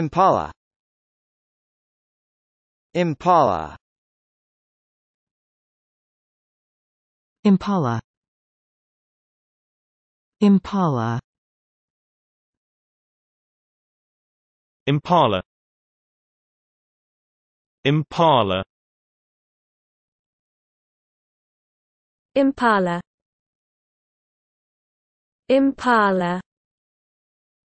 Impala Impala Impala Impala Impala Impala Impala Impala